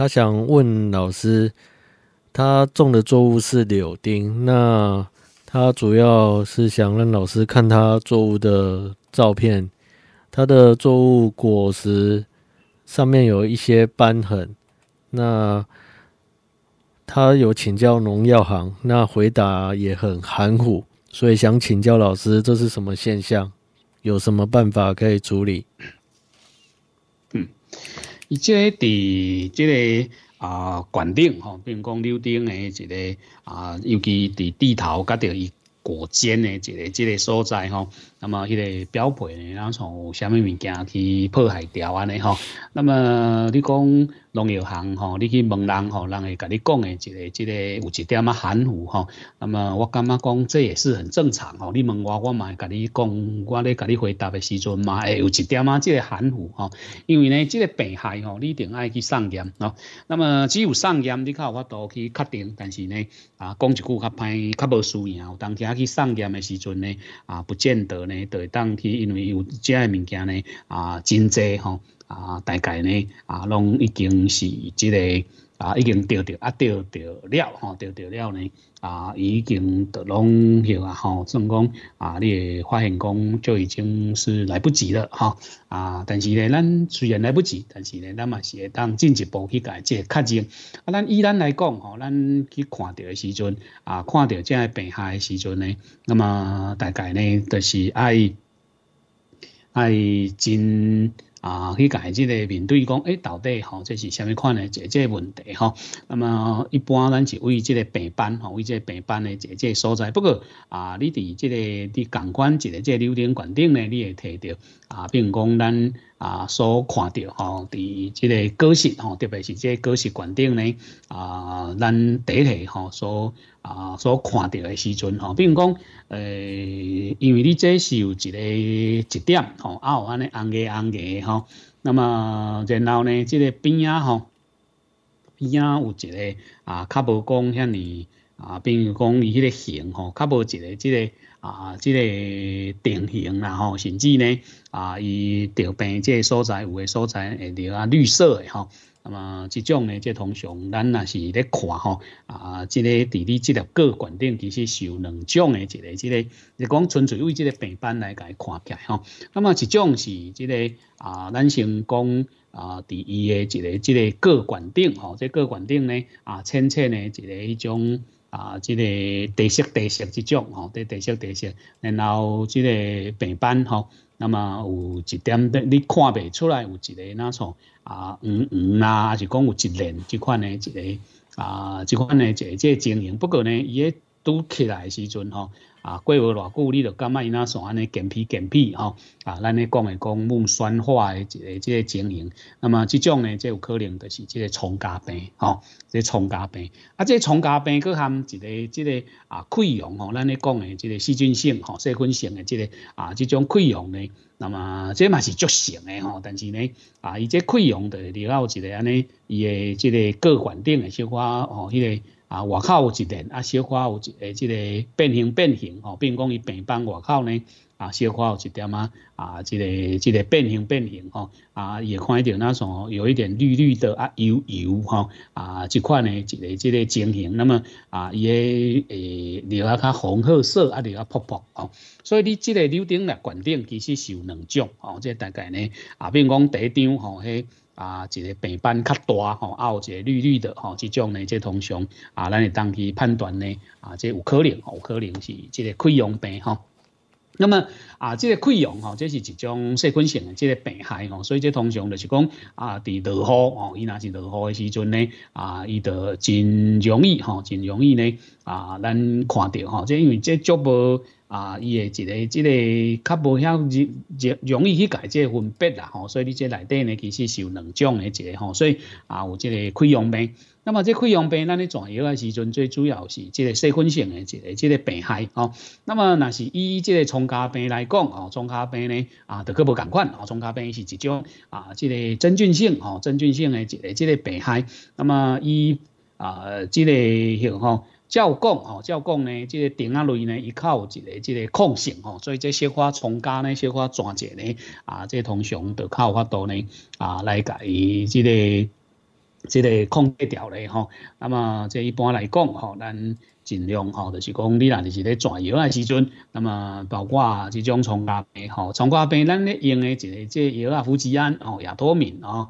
他想问老师，他种的作物是柳丁，那他主要是想让老师看他作物的照片。他的作物果实上面有一些斑痕，那他有请教农药行，那回答也很含糊，所以想请教老师，这是什么现象？有什么办法可以处理？嗯。伊即个伫即个啊，山顶吼，比如讲溜顶诶一个啊，尤其伫地头甲着伊果尖诶一个即个所在吼。那么迄个标配，然后从虾米物件去破坏掉安尼吼。那么你讲农业行吼，你去问人吼，人会甲你讲诶，一个、一个有一点啊含糊吼。那么我感觉讲这也是很正常吼。你问我，我嘛会甲你讲，我咧甲你回答诶时阵嘛会有一点啊即个含糊吼。因为呢，即个病害吼，你定爱去送检吼。那么只有送检，你才有法度去确定。但是呢，啊，讲一句较歹，较无输赢。有当家去送检诶时阵呢，啊，不见得。呢，对当天，因为有遮物件呢，啊，真济吼，啊，大概呢，啊，拢已经是即个。啊，已经钓钓啊，钓钓了吼，钓钓了呢，啊，已经都拢迄啊吼，算讲啊，你会发现讲就已经是来不及了哈。啊，但是呢，咱虽然来不及，但是呢，咱嘛是会当进一步去甲即个确认。啊，咱依咱来讲吼，咱去看到时阵啊，看到即个病害的时阵呢，那么大概呢，就是爱爱真。啊去甲即个面对讲诶到底吼即是虾米款诶一个即个问题吼那么一般咱是为即个病班吼为即个病班诶一个即个所在不过啊你伫即个伫港关一个即个流程管顶呢你会提到啊比如讲咱啊，所看到吼，伫即个果实吼，特别是即个果实环顶咧啊，咱底下吼所啊所看到的时阵吼，比如讲，诶，因为你这是有一个节点吼，啊有安尼红个红个吼，那么然后呢，即个边啊吼，边啊有一个啊，较无讲遐尼。啊，比如讲，伊迄个形吼，较无一个即个啊，即个定型啦吼，甚至呢啊，伊着病即个所在有诶所在会着啊绿色诶吼。那么即种呢，即通常咱也是咧看吼啊，即个伫你即个各管顶其实是有两种诶一个即个，你讲纯粹为即个病斑来甲伊看起来吼。那么一种是即个啊，咱先讲啊，伫伊诶一个即个各管顶吼，即各管顶呢啊，浅浅诶一个一种。啊，这个地色地色即种吼，地地色地色，然后即个平板吼，那么有一点的你看袂出来，有一个那种啊，黄五啊，是讲有一量即款的，一个啊，即款一个即个经营，不过呢，伊咧拄起来时阵吼。啊，过无偌久，你感觉伊哪像安尼健脾健脾吼啊，咱咧讲诶讲锰酸化诶即个即个情形。那么即种呢，即有可能著是即个葱加病吼，即葱加病。啊，即葱加病佫含一个即个啊溃疡吼，咱咧讲诶即个细菌性吼、细菌性诶即个啊，即种溃疡呢。那么这嘛是足性诶吼，但是呢啊，伊即溃疡的是了后一个安尼伊诶即个各环顶诶，小可吼迄个。啊，外口有一点，啊，小可有一诶，即个变形变形吼，变讲伊病房外口呢。啊，消化有一点啊，啊，这个这个变形变形吼，啊，也看到那种有一点绿绿的啊，油油吼，啊，这款呢，一个这个情形，那么啊，伊诶，留啊较红褐色啊，留啊薄薄哦，所以你这个瘤顶来判定，其实是有两种哦，即大概呢啊，比如讲第一张吼，迄啊，一个病斑较大吼，啊，有一个绿绿的吼，这种呢，即通常啊，咱会当去判断呢，啊，即有可能，有可能是这个溃疡病吼。那么啊，这个溃疡吼，这是一种细菌性的这个病害吼，所以这通常就是讲啊，伫落雨哦，伊那是落雨的时阵呢，啊，伊就真容易吼，真容易呢，啊，咱看到吼，这因为这足无。啊，伊诶一个即个较无遐容易去解即个分别啦吼，所以你即内底呢，其实是有两种诶一个吼，所以啊有即个溃疡病。那么即溃疡病，咱咧抓药诶时阵，最主要是即个细菌性诶一个即个病害吼。那么那是以即个疮痂病来讲吼，疮痂病呢啊，著佫无同款哦，疮痂病是一种啊，即个真菌性吼，真菌性诶一个即个病害。那么伊啊，即个吼。照讲哦，照讲呢，即个虫啊类呢，伊靠一个即个抗性哦，所以即小块虫家呢，小块转者呢，啊，即通常就靠法多或呢，啊，来甲伊即个即个控制掉嘞吼。那么，即一般来讲吼，咱尽量吼，就是讲你若是是咧转药啊时阵，那么包括即种虫家病吼，虫家病咱咧用诶一个即药啊，福芝安哦，亚托敏哦。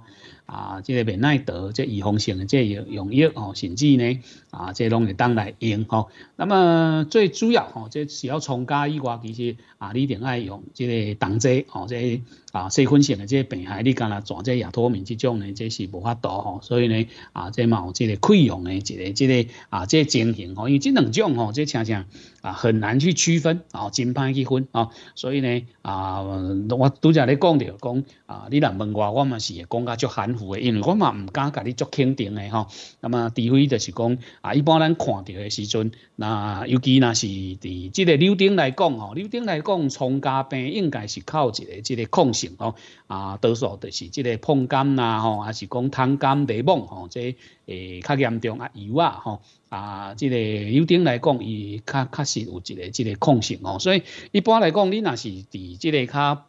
啊，即个病耐德即预防性的即药用药吼，甚至呢，啊，即拢会当来用吼。那么最主要吼，即需要从家以外，其实啊，你一定爱用即个同剂吼，即啊细分性的即病害，你干啦，全在亚托明这种呢，这是无法度吼。所以呢，啊，即有即个溃疡的即个即个啊，即情形吼，因为这两种吼，即常常啊很难去区分哦，真歹去分哦。所以呢，啊，我拄则咧讲着讲啊，你若问我，我嘛是会讲较足狠。因为我嘛毋敢甲你足肯定诶吼那么除非就是讲啊一般咱看着诶时阵那尤其若是伫即个柳丁来讲吼柳丁来讲冲咖病应该是靠一个即个抗性吼，啊多数就是即个碰感啊吼抑是讲汤感咧梦吼即个会较严重啊油啊吼啊即个柳丁来讲伊较较实有一个即个抗性吼所以一般来讲你若是伫即个较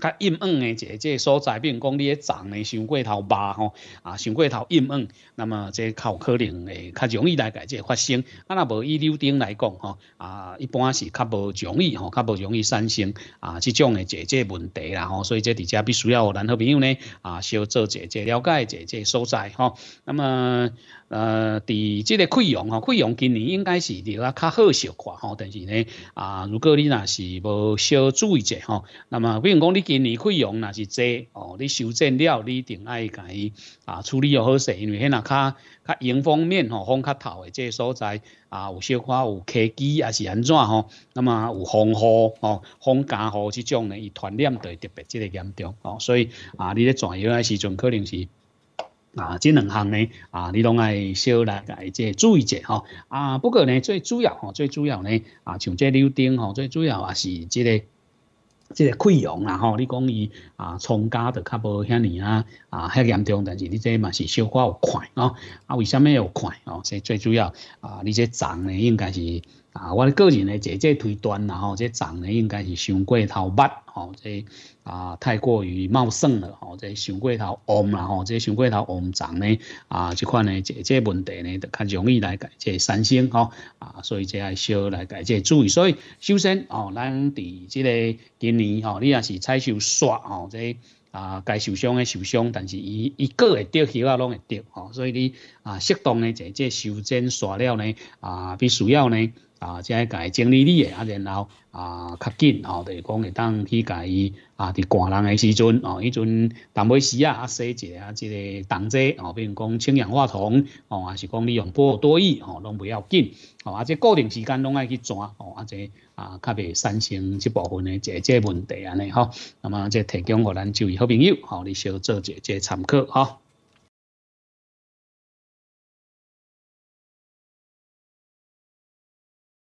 较阴暗诶，一个即个所在，比如讲你咧种的伤过头肉吼，啊，伤过头阴暗，那么即较有可能诶，较容易来家即发生。啊，若无以流垫来讲吼，啊，一般是较无容易吼，较无容易产生啊，即种诶，一个问题啦吼。所以即伫遮必须要咱好朋友呢，啊，小做一个了解，一个所在吼。那么，呃，伫即个溃疡吼，溃疡今年应该是伫较较好少看吼，但是呢，啊，如果你若是无小注意者吼，那么，比如讲你。今年费用那是济哦，你修正了，你定爱甲伊啊处理又好势，因为遐那较较严方面吼，风较透的这所在啊，有小可有科技也是安怎吼，那么有风雨吼，风家伙这种呢，伊传染会特别这个严重哦，所以啊，你咧转药的时阵可能是啊，这两项呢啊，你拢爱小来甲伊个注意者吼啊。不过呢，最主要吼，最主要呢啊，像这柳顶吼，最主要也是这个。即个溃疡啦吼，你讲伊啊，创甲就较无遐尼啊啊，遐严重，但是你即嘛是小可有快哦，啊，为虾米有快哦？所以最主要啊，你即涨呢，应该是啊，我个人的做这推断啦吼，这涨呢应该是伤过头八。哦，这啊太过于茂盛了，哦，这上过头旺了，哦，这上过头旺长呢，啊，这款呢，这这问题呢，就较容易来解这三星，吼，啊，所以这要来解这注意，所以首先，哦，咱伫这个今年，哦，你也是采收刷，哦，这啊该受伤的受伤，但是伊伊个会掉叶啊，拢会掉，哦，所以你啊适当的在这修剪刷了呢，啊，必须要呢。啊，即个解整理你诶，啊，然后啊较紧吼，就是讲会当去甲伊啊，伫寒人诶时阵哦，迄阵淡薄时啊，啊洗者啊，即个同济吼，比如讲氢氧化铜吼，还是讲你用波多尔吼，拢不要紧吼，啊，即固定时间拢爱去抓哦，啊，即啊较未产生即部分诶姐姐问题安尼吼，那么即提供互咱周围好朋友吼，你小做者即参考吼。